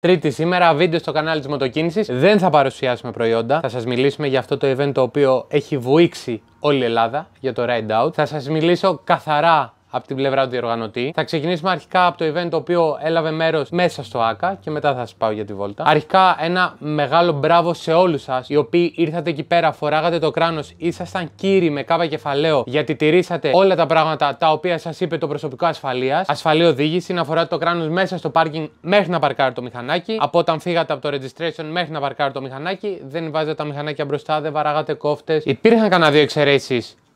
Τρίτη σήμερα, βίντεο στο κανάλι της Μοτοκίνησης. Δεν θα παρουσιάσουμε προϊόντα. Θα σας μιλήσουμε για αυτό το event το οποίο έχει βουήξει όλη η Ελλάδα για το Ride Out. Θα σας μιλήσω καθαρά από την πλευρά του διοργανωτή. Θα ξεκινήσουμε αρχικά από το event το οποίο έλαβε μέρος μέσα στο ΑΚΑ και μετά θα σας πάω για τη βόλτα. Αρχικά ένα μεγάλο μπράβο σε όλους σας οι οποίοι ήρθατε εκεί πέρα, φοράγατε το κράνος, ήσασταν κύριοι με κάπα κεφαλαίο γιατί τηρήσατε όλα τα πράγματα τα οποία σας είπε το προσωπικό ασφαλείας. Ασφαλή οδήγηση να φοράτε το κράνος μέσα στο πάρκινγκ μέχρι να παρκάρει το μηχανάκι. Από όταν φύγατε από το registration μέχρι να παρκάρει το μηχανάκι, δεν βάζετε τα μηχανάκια μπροστά, δεν βαράγατε κόφτες. Υπήρχαν κανένα δύο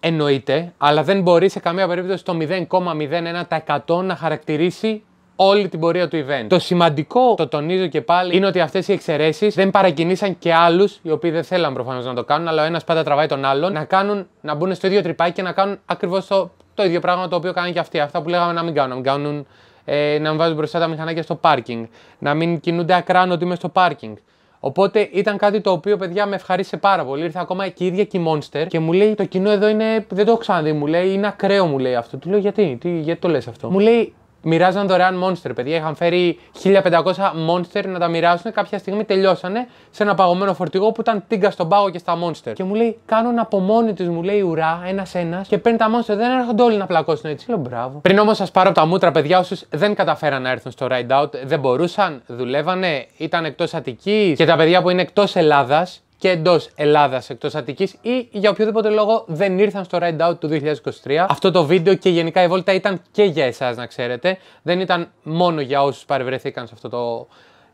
Εννοείται, αλλά δεν μπορεί σε καμία περίπτωση το 0,01% να χαρακτηρίσει όλη την πορεία του event. Το σημαντικό, το τονίζω και πάλι, είναι ότι αυτές οι εξαιρέσεις δεν παρακινήσαν και άλλους, οι οποίοι δεν θέλαν προφανώς να το κάνουν, αλλά ο ένας πάντα τραβάει τον άλλον, να, κάνουν, να μπουν στο ίδιο τρυπάκι και να κάνουν ακριβώς το, ίδιο πράγμα το οποίο κάνουν και αυτοί. Αυτά που λέγαμε να μην κάνουν. Να μην κάνουν ε, να μην βάζουν μπροστά τα μηχανάκια στο πάρκινγκ, να μην κινούνται ότι μες στο πάρκινγκ. Οπότε ήταν κάτι το οποίο, παιδιά, με ευχαρίστησε πάρα πολύ. Ήρθα ακόμα και η ίδια και η Monster και μου λέει: Το κοινό εδώ είναι. Δεν το έχω ξαναδεί. Μου λέει: Είναι ακραίο, μου λέει αυτό. Του λέω: Γιατί, τι, γιατί το λες αυτό. Μου λέει: μοιράζαν δωρεάν μόνστερ, παιδιά. Είχαν φέρει 1500 μόνστερ να τα μοιράσουν. Κάποια στιγμή τελειώσανε σε ένα παγωμένο φορτηγό που ήταν τίγκα στον πάγο και στα μόνστερ. Και μου λέει: Κάνουν από μόνοι τους, μου λέει ουρά, ένα-ένα και παίρνει τα μόνστερ. Δεν έρχονται όλοι να πλακώσουν έτσι. Λέω μπράβο. Πριν όμως σας πάρω από τα μούτρα, παιδιά, όσους δεν καταφέραν να έρθουν στο ride out, δεν μπορούσαν, δουλεύανε, ήταν εκτός Αττικής και τα παιδιά που είναι εκτός Ελλάδας και εντός Ελλάδας εκτός Αττικής ή για οποιοδήποτε λόγο δεν ήρθαν στο Ride Out του 2023. Αυτό το βίντεο και γενικά η βόλτα ήταν και για εσάς να ξέρετε. Δεν ήταν μόνο για όσους παρευρεθήκαν σε αυτό το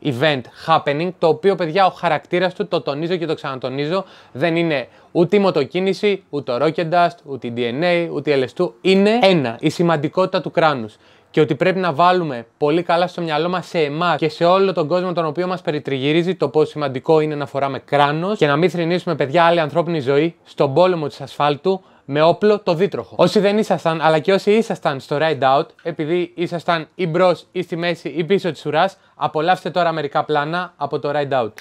event happening, το οποίο παιδιά ο χαρακτήρας του, το τονίζω και το ξανατονίζω, δεν είναι ούτε η μοτοκίνηση, ούτε ο Rocket Dust, ούτε η DNA, ούτε η ls είναι ένα, η σημαντικότητα του κράνους και ότι πρέπει να βάλουμε πολύ καλά στο μυαλό μας σε εμάς και σε όλο τον κόσμο τον οποίο μας περιτριγυρίζει το πόσο σημαντικό είναι να φοράμε κράνος και να μην θρυνήσουμε παιδιά άλλη ανθρώπινη ζωή στον πόλεμο της ασφάλτου με όπλο το δίτροχο. Όσοι δεν ήσασταν, αλλά και όσοι ήσασταν στο ride out, επειδή ήσασταν ή μπρος ή στη μέση ή πίσω της ουράς, απολαύστε τώρα μερικά πλάνα από το ride out.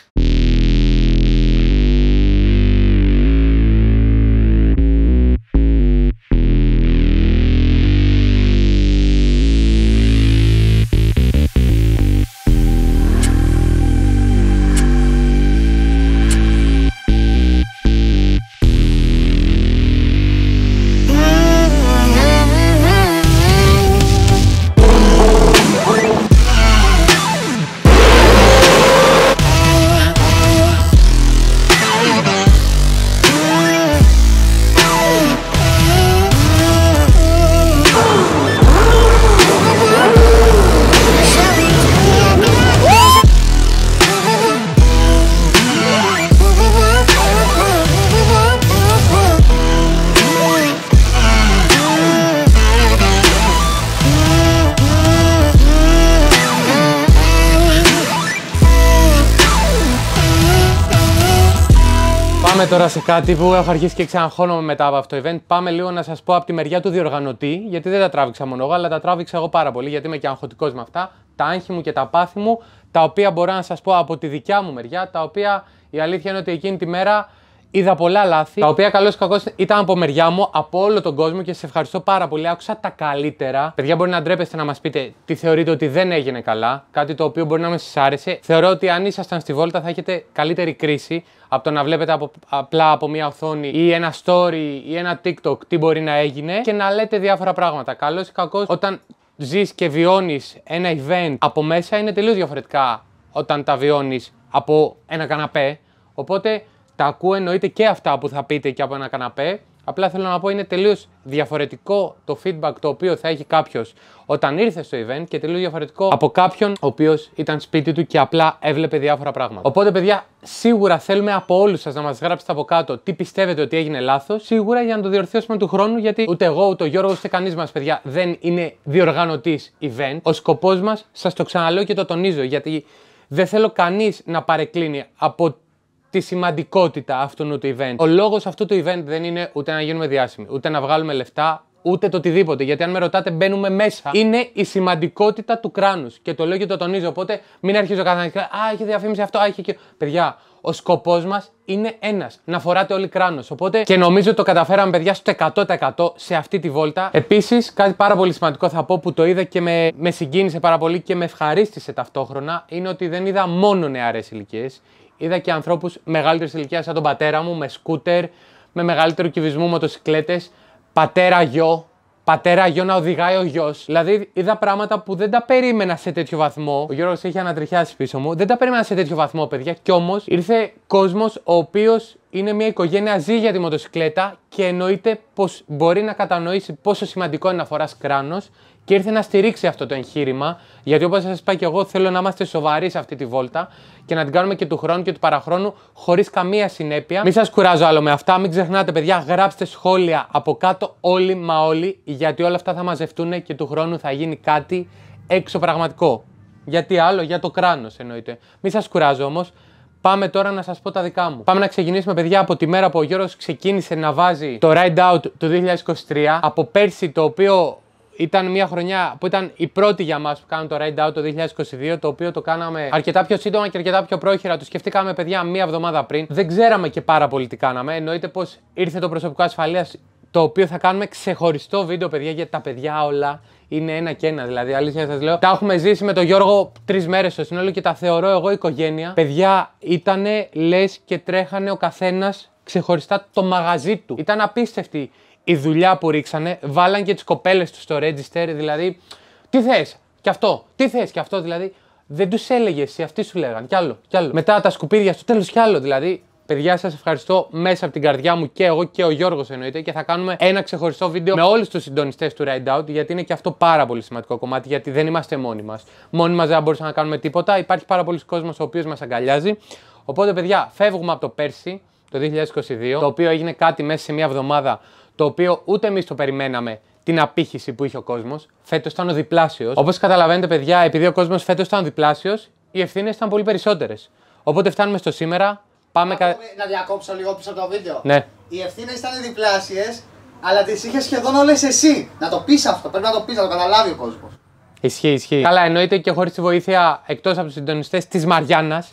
τώρα σε κάτι που έχω αρχίσει και ξαναχώνομαι μετά από αυτό το event. Πάμε λίγο να σας πω από τη μεριά του διοργανωτή, γιατί δεν τα τράβηξα μόνο εγώ, αλλά τα τράβηξα εγώ πάρα πολύ, γιατί είμαι και αγχωτικός με αυτά. Τα άγχη μου και τα πάθη μου, τα οποία μπορώ να σας πω από τη δικιά μου μεριά, τα οποία η αλήθεια είναι ότι εκείνη τη μέρα Είδα πολλά λάθη, τα οποία καλώς ή κακό ήταν από μεριά μου, από όλο τον κόσμο και σε ευχαριστώ πάρα πολύ. Άκουσα τα καλύτερα. Παιδιά, μπορεί να ντρέπεστε να μας πείτε τι θεωρείτε ότι δεν έγινε καλά, κάτι το οποίο μπορεί να με άρεσε. Θεωρώ ότι αν ήσασταν στη βόλτα θα έχετε καλύτερη κρίση από το να βλέπετε από, απλά από μια οθόνη ή ένα story ή ένα TikTok τι μπορεί να έγινε και να λέτε διάφορα πράγματα. Καλό ή κακό, όταν ζεις και βιώνεις ένα event από μέσα είναι τελείως διαφορετικά όταν τα βιώνεις από ένα καναπέ. Οπότε τα ακούω εννοείται και αυτά που θα πείτε και από ένα καναπέ. Απλά θέλω να πω είναι τελείως διαφορετικό το feedback το οποίο θα έχει κάποιος όταν ήρθε στο event και τελείως διαφορετικό από κάποιον ο οποίος ήταν σπίτι του και απλά έβλεπε διάφορα πράγματα. Οπότε, παιδιά, σίγουρα θέλουμε από όλους σας να μας γράψετε από κάτω τι πιστεύετε ότι έγινε λάθος. Σίγουρα για να το διορθώσουμε του χρόνου, γιατί ούτε εγώ, ούτε ο Γιώργος, ούτε κανείς μας, παιδιά, δεν είναι διοργανωτής event. Ο σκοπός μας, σας το ξαναλέω και το τονίζω, γιατί δεν θέλω κανείς να παρεκκλίνει από τη σημαντικότητα αυτού του event. Ο λόγος αυτού του event δεν είναι ούτε να γίνουμε διάσημοι, ούτε να βγάλουμε λεφτά, ούτε το οτιδήποτε. Γιατί αν με ρωτάτε, μπαίνουμε μέσα. Είναι η σημαντικότητα του κράνους. Και το λέω και το τονίζω. Οπότε μην αρχίζω κάθε να Α, έχει διαφήμιση αυτό, α, έχει και. Παιδιά, ο σκοπός μας είναι ένας. Να φοράτε όλοι κράνος. Οπότε και νομίζω το καταφέραμε, παιδιά, στο 100% σε αυτή τη βόλτα. Επίσης, κάτι πάρα πολύ σημαντικό θα πω που το είδα και με, με συγκίνησε πάρα πολύ και με ευχαρίστησε ταυτόχρονα είναι ότι δεν είδα μόνο νεαρές ηλικίες είδα και ανθρώπους μεγαλύτερης ηλικίας, σαν τον πατέρα μου, με σκούτερ, με μεγαλύτερο κυβισμό μοτοσυκλέτες, πατέρα γιο, πατέρα γιο να οδηγάει ο γιος. Δηλαδή είδα πράγματα που δεν τα περίμενα σε τέτοιο βαθμό. Ο Γιώργος έχει ανατριχιάσει πίσω μου. Δεν τα περίμενα σε τέτοιο βαθμό, παιδιά. Κι όμως ήρθε κόσμος ο οποίος είναι μια οικογένεια ζει για τη μοτοσυκλέτα και εννοείται πως μπορεί να κατανοήσει πόσο σημαντικό είναι να φοράς κράνος και ήρθε να στηρίξει αυτό το εγχείρημα. Γιατί όπως σας είπα και εγώ, θέλω να είμαστε σοβαροί σε αυτή τη βόλτα και να την κάνουμε και του χρόνου και του παραχρόνου χωρίς καμία συνέπεια. Μην σας κουράζω άλλο με αυτά. Μην ξεχνάτε, παιδιά, γράψτε σχόλια από κάτω όλοι μα όλοι, γιατί όλα αυτά θα μαζευτούν και του χρόνου θα γίνει κάτι έξω πραγματικό. Γιατί άλλο, για το κράνος εννοείται. Μην σας κουράζω όμως. Πάμε τώρα να σας πω τα δικά μου. Πάμε να ξεκινήσουμε, παιδιά, από τη μέρα που ο Γιώργος ξεκίνησε να βάζει το Ride Out του 2023. Από πέρσι, το οποίο ήταν μια χρονιά που ήταν η πρώτη για μας που κάναμε το Ride Out το 2022, το οποίο το κάναμε αρκετά πιο σύντομα και αρκετά πιο πρόχειρα. Το σκεφτήκαμε, παιδιά, μία εβδομάδα πριν. Δεν ξέραμε και πάρα πολύ τι κάναμε. Εννοείται πως ήρθε το προσωπικό ασφαλείας, το οποίο θα κάνουμε ξεχωριστό βίντεο, παιδιά, γιατί τα παιδιά όλα είναι ένα και ένα. Δηλαδή, αλήθεια σας λέω. Τα έχουμε ζήσει με τον Γιώργο τρεις μέρες στο σύνολο και τα θεωρώ εγώ οικογένεια. Παιδιά, ήτανε λες και τρέχανε ο καθένας ξεχωριστά το μαγαζί του. Ήταν απίστευτη η δουλειά που ρίξανε, βάλαν και τις κοπέλες τους στο register, δηλαδή. Τι θες, και αυτό, τι θες, και αυτό, δηλαδή. Δεν τους έλεγε εσύ, αυτοί σου λέγαν. Κι άλλο, κι άλλο. Μετά τα σκουπίδια στο τέλος, κι άλλο. Δηλαδή, Παιδιά, σας ευχαριστώ μέσα από την καρδιά μου και εγώ και ο Γιώργος εννοείται. Και θα κάνουμε ένα ξεχωριστό βίντεο με όλους τους συντονιστές του Ride Out, γιατί είναι και αυτό πάρα πολύ σημαντικό κομμάτι. Γιατί δεν είμαστε μόνοι μας. Μόνοι μας δεν μπορούσαμε να κάνουμε τίποτα. Υπάρχει πάρα πολλοί κόσμος ο οποίος μας αγκαλιάζει. Οπότε, παιδιά, φεύγουμε από το πέρσι, το 2022, το οποίο έγινε κάτι μέσα σε μία εβδομάδα το οποίο ούτε εμείς το περιμέναμε την απήχηση που είχε ο κόσμος. Φέτος ήταν ο διπλάσιος. Όπως καταλαβαίνετε, παιδιά, επειδή ο κόσμος φέτος ήταν διπλάσιος, οι ευθύνες ήταν πολύ περισσότερες. Οπότε φτάνουμε στο σήμερα. Πάμε κα... Να διακόψω λίγο πίσω το βίντεο. Ναι. Οι ευθύνες ήταν διπλάσιες, αλλά τις είχες σχεδόν όλες εσύ. Να το πεις αυτό. Πρέπει να το πεις, να το καταλάβει ο κόσμος. Ισχύει, ισχύει. Καλά, εννοείται και χωρίς τη βοήθεια εκτός από τους συντονιστές της Μαριάννας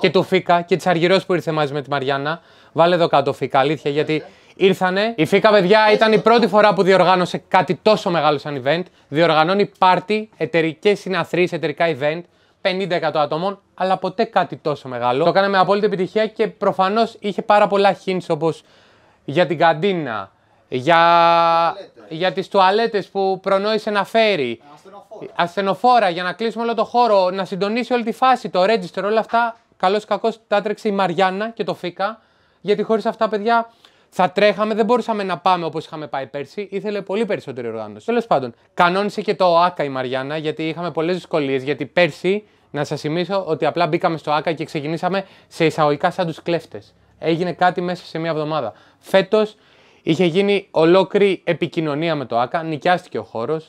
και του Φίκα και της Αργυρός που ήρθε μαζί με τη Μαριάννα. Βάλε εδώ κάτω Φίκα, αλήθεια, γιατί Ήρθανε. Η Φίκα, παιδιά, ήταν η πρώτη φορά που διοργάνωσε κάτι τόσο μεγάλο σαν event. Διοργανώνει πάρτι, εταιρικές συναθρίε, εταιρικά event. 50% ατόμων, αλλά ποτέ κάτι τόσο μεγάλο. Το έκανα με απόλυτη επιτυχία και προφανώς είχε πάρα πολλά hints όπως για την καντίνα, για, για τις τουαλέτες που προνόησε να φέρει, ασθενοφόρα. για να κλείσουμε όλο το χώρο, να συντονίσει όλη τη φάση, το register, όλα αυτά, καλώς ή Καλό η κακο τα ετρεξε η μαριαννα και το Φίκα, γιατί χωρίς αυτά παιδιά θα τρέχαμε, δεν μπορούσαμε να πάμε όπως είχαμε πάει πέρσι. Ήθελε πολύ περισσότερη οργάνωση. Τέλος πάντων, κανόνισε και το ΑΚΑ η Μαριάννα, γιατί είχαμε πολλές δυσκολίες. Γιατί πέρσι, να σας θυμίσω ότι απλά μπήκαμε στο ΑΚΑ και ξεκινήσαμε σε εισαγωγικά σαν τους κλέφτες. Έγινε κάτι μέσα σε μία εβδομάδα. Φέτος είχε γίνει ολόκληρη επικοινωνία με το ΑΚΑ, νοικιάστηκε ο χώρος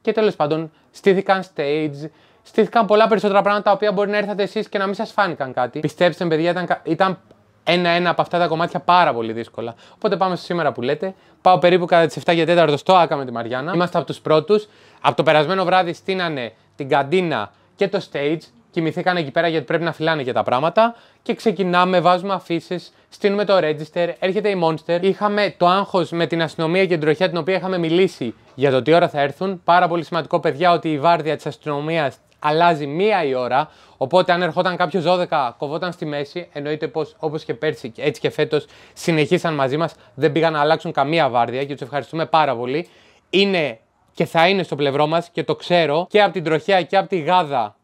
και τέλος πάντων στήθηκαν stage, στήθηκαν πολλά περισσότερα πράγματα τα οποία μπορεί να έρθατε εσείς και να μην σας φάνηκαν κάτι. Πιστέψτε με, παιδιά, ήταν, ήταν ένα-ένα από αυτά τα κομμάτια πάρα πολύ δύσκολα. Οπότε πάμε στο σήμερα που λέτε. Πάω περίπου κατά τις 7 και 4 στο ΑΚΑ με τη Μαριάννα. Είμαστε από τους πρώτους. Από το περασμένο βράδυ στείνανε την καντίνα και το stage. Κοιμηθήκανε εκεί πέρα γιατί πρέπει να φυλάνε και τα πράγματα. Και ξεκινάμε, βάζουμε αφήσεις, στείλουμε το register, έρχεται η Monster. Είχαμε το άγχος με την αστυνομία και την τροχιά την οποία είχαμε μιλήσει για το τι ώρα θα έρθουν. Πάρα πολύ σημαντικό, παιδιά, ότι η βάρδια της αστυνομίας αλλάζει μία η ώρα. Οπότε, αν ερχόταν κάποιος 12, κοβόταν στη μέση. Εννοείται πως όπως και πέρσι, έτσι και φέτος συνεχίσαν μαζί μας. Δεν πήγαν να αλλάξουν καμία βάρδια και τους ευχαριστούμε πάρα πολύ. Είναι και θα είναι στο πλευρό μας και το ξέρω και από την τροχέα και από τη γάδα. γάδα.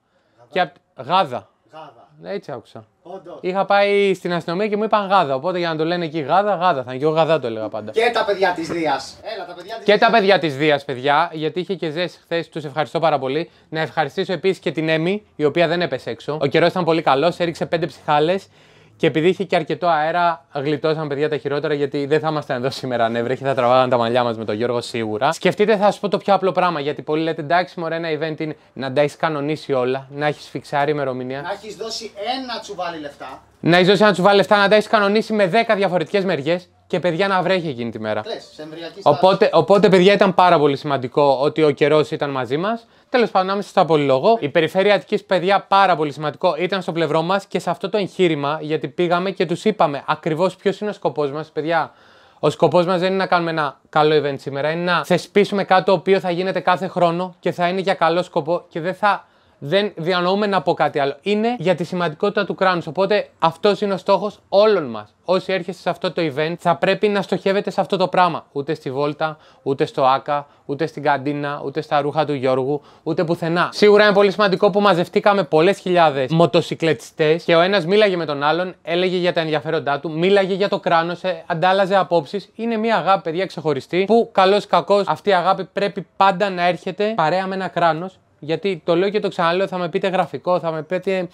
Και από... Γάδα. γάδα. Ναι, έτσι άκουσα. Είχα πάει στην αστυνομία και μου είπαν γάδα. Οπότε για να το λένε εκεί γάδα, γάδα θα είναι. Και εγώ γαδά το έλεγα πάντα. Και τα παιδιά της Δίας. Έλα, τα παιδιά της Και τα παιδιά της Δίας, παιδιά, γιατί είχε και ζέσει χθες. Τους ευχαριστώ πάρα πολύ. Να ευχαριστήσω επίσης και την Έμι, η οποία δεν έπεσε έξω. Ο καιρός ήταν πολύ καλός, έριξε πέντε ψυχάλες και επειδή είχε και αρκετό αέρα, γλιτώσαμε παιδιά τα χειρότερα γιατί δεν θα ήμασταν εδώ σήμερα αν και θα τραβάγαν τα μαλλιά μας με τον Γιώργο σίγουρα. Σκεφτείτε, θα σας πω το πιο απλό πράγμα γιατί πολλοί λέτε εντάξει, μωρέ, ένα event είναι να τα έχεις κανονίσει όλα, να έχεις φιξάρει ημερομηνία. Να έχεις δώσει ένα τσουβάλι λεφτά. Να έχεις δώσει ένα τσουβάλι λεφτά, να τα έχεις κανονίσει με 10 διαφορετικές μεριές και παιδιά να βρέχει εκείνη τη μέρα. οπότε, οπότε, παιδιά, ήταν πάρα πολύ σημαντικό ότι ο καιρός ήταν μαζί μας. Τέλος πάντων, άμεσα στα απολυλόγο. Η περιφέρεια Αττικής, παιδιά, πάρα πολύ σημαντικό, ήταν στο πλευρό μας και σε αυτό το εγχείρημα, γιατί πήγαμε και τους είπαμε ακριβώς ποιος είναι ο σκοπός μας, παιδιά. Ο σκοπός μας δεν είναι να κάνουμε ένα καλό event σήμερα, είναι να θεσπίσουμε κάτι το οποίο θα γίνεται κάθε χρόνο και θα είναι για καλό σκοπό και δεν θα δεν διανοούμε να πω κάτι άλλο. Είναι για τη σημαντικότητα του κράνους. Οπότε αυτός είναι ο στόχος όλων μας. Όσοι έρχεστε σε αυτό το event, θα πρέπει να στοχεύετε σε αυτό το πράγμα. Ούτε στη βόλτα, ούτε στο άκα, ούτε στην καντίνα, ούτε στα ρούχα του Γιώργου, ούτε πουθενά. Σίγουρα είναι πολύ σημαντικό που μαζευτήκαμε πολλές χιλιάδες μοτοσυκλετιστές και ο ένας μίλαγε με τον άλλον, έλεγε για τα ενδιαφέροντά του, μίλαγε για το κράνος, ε, αντάλλαζε απόψεις. Είναι μια αγάπη, παιδιά, ξεχωριστή που καλός ή κακός αυτή η αγάπη πρέπει πάντα να έρχεται παρέα με ένα κράνος γιατί το λέω και το ξαναλέω, θα με πείτε γραφικό, θα με πείτε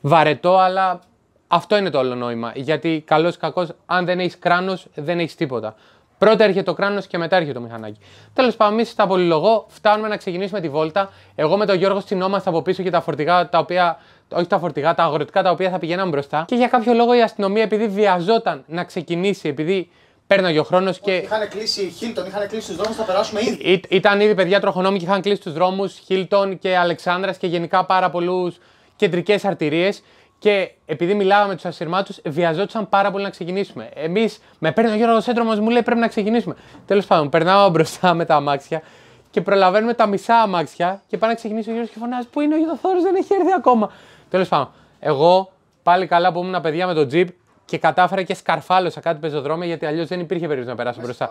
βαρετό, αλλά αυτό είναι το όλο νόημα. Γιατί καλός ή κακός, αν δεν έχεις κράνος, δεν έχεις τίποτα. Πρώτα έρχεται το κράνος και μετά έρχεται το μηχανάκι. Τέλος πάντων, εμείς στα πολυλογώ φτάνουμε να ξεκινήσουμε τη βόλτα. Εγώ με τον Γιώργο στυνόμαστε από πίσω και τα φορτηγά τα οποία. Όχι τα φορτηγά, τα αγροτικά τα οποία θα πηγαίναμε μπροστά. Και για κάποιο λόγο η αστυνομία, επειδή βιαζόταν να ξεκινήσει, επειδή Πέρναγε ο χρόνος και. Είχαν κλείσει Χίλτον, είχαν κλείσει τους δρόμους, θα περάσουμε ήδη. Ή, ήταν ήδη παιδιά τροχονόμοι και είχαν κλείσει τους δρόμους Χίλτον και Αλεξάνδρας και γενικά πάρα πολλούς κεντρικές αρτηρίες. Και επειδή μιλάγαμε με τους ασυρμάτους, βιαζόντουσαν πάρα πολύ να ξεκινήσουμε. Εμείς, με παίρνει ο Γιώργος Σέντρο, μου λέει πρέπει να ξεκινήσουμε. Τέλος πάντων, περνάω μπροστά με τα αμάξια και προλαβαίνουμε τα μισά αμάξια και πάνε να ξεκινήσει ο Γιώργος και φωνάζει Πού είναι ο Γιωδοθόρο, δεν έχει έρθει ακόμα. Τέλος πάντων, εγώ πάλι καλά που ειναι ο γιωργο δεν εχει ερθει ακομα τελο παιδιά με τον τζιπ, και κατάφερε και σκαρφάλωσα κάτι πεζοδρόμιο γιατί αλλιώς δεν υπήρχε περίπτωση να περάσω μπροστά.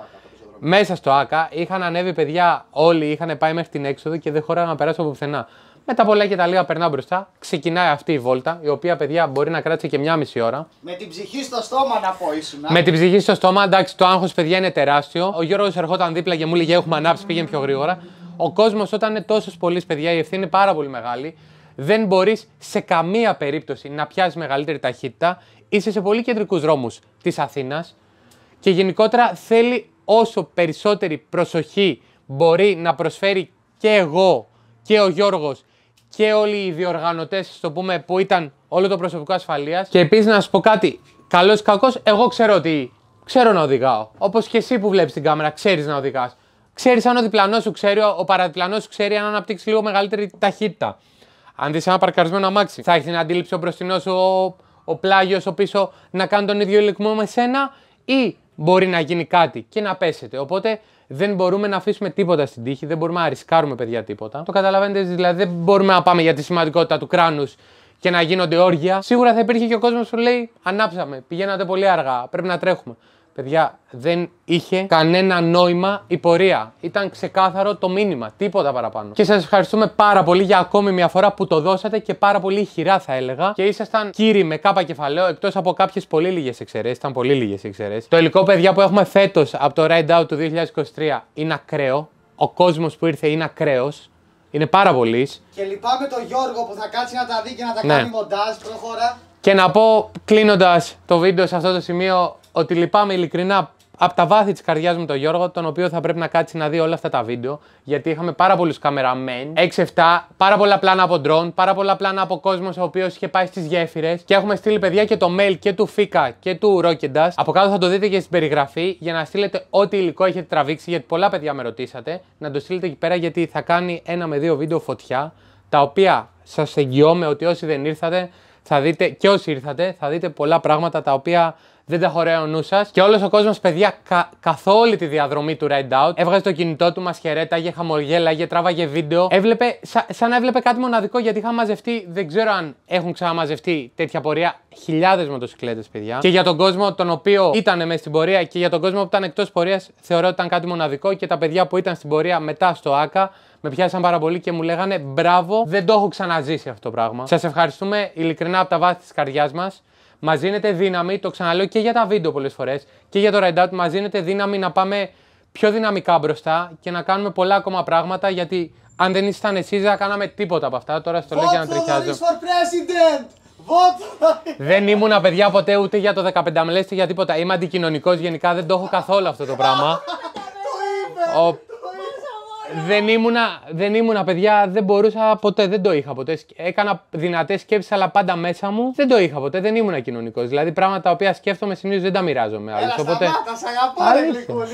Στο άκα, Μέσα είχαν ανέβει παιδιά όλοι, είχαν πάει μέχρι την έξοδο και δεν χωράγα να περάσω από πουθενά. Με τα πολλά και τα λίγα περνά μπροστά. Ξεκινάει αυτή η βόλτα, η οποία παιδιά μπορεί να κράτησε και μία μισή ώρα. Με την ψυχή στο στόμα να πω, ήσουν. Με την ψυχή στο στόμα, εντάξει, το άγχος παιδιά είναι τεράστιο. Ο Γιώργος ερχόταν δίπλα και μου λέγε Έχουμε ανάψει, πήγαινε πιο γρήγορα. Ο κόσμος όταν είναι τόσος πολλοί παιδιά, η ευθύνη είναι πάρα πολύ μεγάλη δεν μπορείς σε καμία περίπτωση να πιάσεις μεγαλύτερη ταχύτητα. Είσαι σε πολύ κεντρικούς δρόμους της Αθήνας και γενικότερα θέλει όσο περισσότερη προσοχή μπορεί να προσφέρει και εγώ και ο Γιώργος και όλοι οι διοργανωτές το πούμε, που ήταν όλο το προσωπικό ασφαλείας. Και επίσης να σου πω κάτι, καλός ή κακός, εγώ ξέρω ότι ξέρω να οδηγάω. Όπως και εσύ που βλέπεις την κάμερα, ξέρεις να οδηγάς. Ξέρεις αν ο διπλανός σου ξέρει, ο παραδιπλανός σου ξέρει αν αναπτύξεις λίγο μεγαλύτερη ταχύτητα. Αν δεις ένα παρκαρισμένο αμάξι, θα έχεις την αντίληψη ο μπροστινός, ο, ο πλάγιος, ο πίσω να κάνει τον ίδιο υλικό με σένα ή μπορεί να γίνει κάτι και να πέσετε. Οπότε δεν μπορούμε να αφήσουμε τίποτα στην τύχη, δεν μπορούμε να ρισκάρουμε παιδιά τίποτα. Το καταλαβαίνετε, δηλαδή δεν μπορούμε να πάμε για τη σημαντικότητα του κράνους και να γίνονται όργια. Σίγουρα θα υπήρχε και ο κόσμος που λέει Ανάψαμε, πηγαίνατε πολύ αργά, πρέπει να τρέχουμε. Παιδιά, δεν είχε κανένα νόημα η πορεία. Ήταν ξεκάθαρο το μήνυμα, τίποτα παραπάνω. Και σας ευχαριστούμε πάρα πολύ για ακόμη μια φορά που το δώσατε και πάρα πολύ χειρά θα έλεγα. Και ήσασταν κύριοι με κάπα κεφαλαίο, εκτός από κάποιες πολύ λίγες εξαιρέσεις. Ήταν πολύ λίγες εξαιρέσεις. Το υλικό, παιδιά, που έχουμε φέτος από το Ride Out του 2023 είναι ακραίο. Ο κόσμος που ήρθε είναι ακραίος. Είναι πάρα πολύ. Και λυπάμαι τον Γιώργο που θα κάτσει να τα δει και να τα ναι. κάνει μοντάζ. Προχώρα. Και να πω κλείνοντας το βίντεο σε αυτό το σημείο, ότι λυπάμαι ειλικρινά από τα βάθη της καρδιάς μου τον Γιώργο, τον οποίο θα πρέπει να κάτσει να δει όλα αυτά τα βίντεο. Γιατί είχαμε πάρα πολλούς καμεραμέν, 6-7, πάρα πολλά πλάνα από ντρόν, πάρα πολλά πλάνα από κόσμος ο οποίος είχε πάει στις γέφυρες. Και έχουμε στείλει παιδιά και το mail και του Φίκα και του Ρόκεντα. Από κάτω θα το δείτε και στην περιγραφή για να στείλετε ό,τι υλικό έχετε τραβήξει. Γιατί πολλά παιδιά με ρωτήσατε να το στείλετε εκεί πέρα γιατί θα κάνει ένα με δύο βίντεο φωτιά. Τα οποία σας εγγυώμαι ότι όσοι δεν ήρθατε θα δείτε και όσοι ήρθατε θα δείτε πολλά πράγματα τα οποία δεν τα χωρέω νου σας. Και όλος ο κόσμος, παιδιά, κα, καθ' όλη τη διαδρομή του Ride Out, έβγαζε το κινητό του, μα χαιρέταγε, χαμογέλαγε, τράβαγε βίντεο. Έβλεπε, σα, σαν να έβλεπε κάτι μοναδικό γιατί είχα μαζευτεί, δεν ξέρω αν έχουν ξαναμαζευτεί τέτοια πορεία, χιλιάδες μοτοσυκλέτες, παιδιά. Και για τον κόσμο τον οποίο ήταν μέσα στην πορεία και για τον κόσμο που ήταν εκτός πορείας, θεωρώ ότι ήταν κάτι μοναδικό και τα παιδιά που ήταν στην πορεία μετά στο ΑΚΑ με πιάσαν πάρα πολύ και μου λέγανε μπράβο, δεν το έχω ξαναζήσει αυτό το πράγμα. Σας ευχαριστούμε ειλικρινά από τα βάθη της καρδιάς μας. Μα δίνεται δύναμη, το ξαναλέω και για τα βίντεο πολλές φορές και για το out, μα δίνεται δύναμη να πάμε πιο δυναμικά μπροστά και να κάνουμε πολλά ακόμα πράγματα γιατί αν δεν ήσασταν εσείς δεν θα κάναμε τίποτα από αυτά. Τώρα στο λέω για να τριχιάζω. For president. δεν ήμουνα παιδιά ποτέ ούτε για το 15 μελέ για τίποτα. Είμαι αντικοινωνικός γενικά, δεν το έχω καθόλου αυτό το πράγμα. Το δεν, ήμουνα, δεν ήμουνα, παιδιά, δεν μπορούσα ποτέ, δεν το είχα ποτέ. Έκανα δυνατές σκέψεις, αλλά πάντα μέσα μου δεν το είχα ποτέ, δεν ήμουνα κοινωνικός. Δηλαδή, πράγματα τα οποία σκέφτομαι συνήθως δεν τα μοιράζομαι. Αλλά οπότε... Αγαπώ,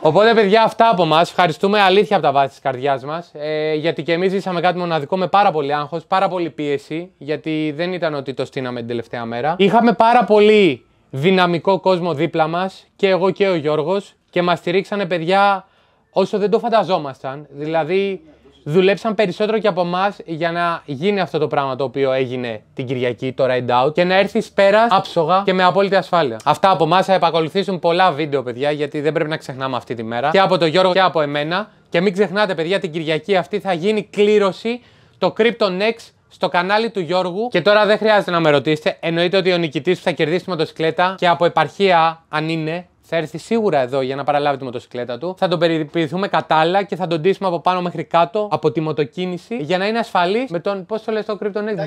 οπότε, παιδιά, αυτά από εμά. Ευχαριστούμε αλήθεια από τα βάθη της καρδιάς μας. Ε, γιατί και εμείς ζήσαμε κάτι μοναδικό με πάρα πολύ άγχος, πάρα πολύ πίεση. Γιατί δεν ήταν ότι το στείναμε την τελευταία μέρα. Είχαμε πάρα πολύ δυναμικό κόσμο δίπλα μας και εγώ και ο Γιώργος και μας στηρίξανε παιδιά όσο δεν το φανταζόμασταν. Δηλαδή, δουλέψαν περισσότερο και από εμάς για να γίνει αυτό το πράγμα το οποίο έγινε την Κυριακή, το ride out, και να έρθει πέρας άψογα και με απόλυτη ασφάλεια. Αυτά από εμάς θα επακολουθήσουν πολλά βίντεο, παιδιά, γιατί δεν πρέπει να ξεχνάμε αυτή τη μέρα. Και από τον Γιώργο και από εμένα. Και μην ξεχνάτε, παιδιά, την Κυριακή αυτή θα γίνει κλήρωση το Next στο κανάλι του Γιώργου. Και τώρα δεν χρειάζεται να με ρωτήσετε. Εννοείται ότι ο νικητής που θα κερδίσει τη μοτοσυκλέτα και από επαρχία, αν είναι, θα έρθει σίγουρα εδώ για να παραλάβει τη μοτοσυκλέτα του. Θα τον περιποιηθούμε κατάλληλα και θα τον τύσουμε από πάνω μέχρι κάτω από τη μοτοκίνηση για να είναι ασφαλής με τον. Πώς το λες το CryptoNex,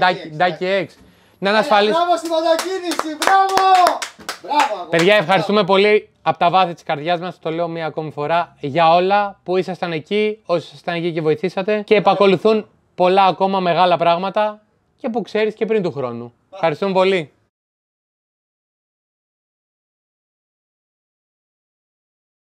Ducky X. Να είναι ασφαλής. Μπράβο στη μοτοκίνηση, μπράβο! Μπράβο, Παιδιά, ευχαριστούμε πολύ από τα βάθη της καρδιάς μας. Το λέω μία ακόμη φορά για όλα που ήσασταν εκεί, όσοι ήσασταν εκεί και βοηθήσατε. Και επακολουθούν πολλά ακόμα μεγάλα πράγματα και που ξέρεις και πριν του χρόνου. Ευχαριστούμε πολύ.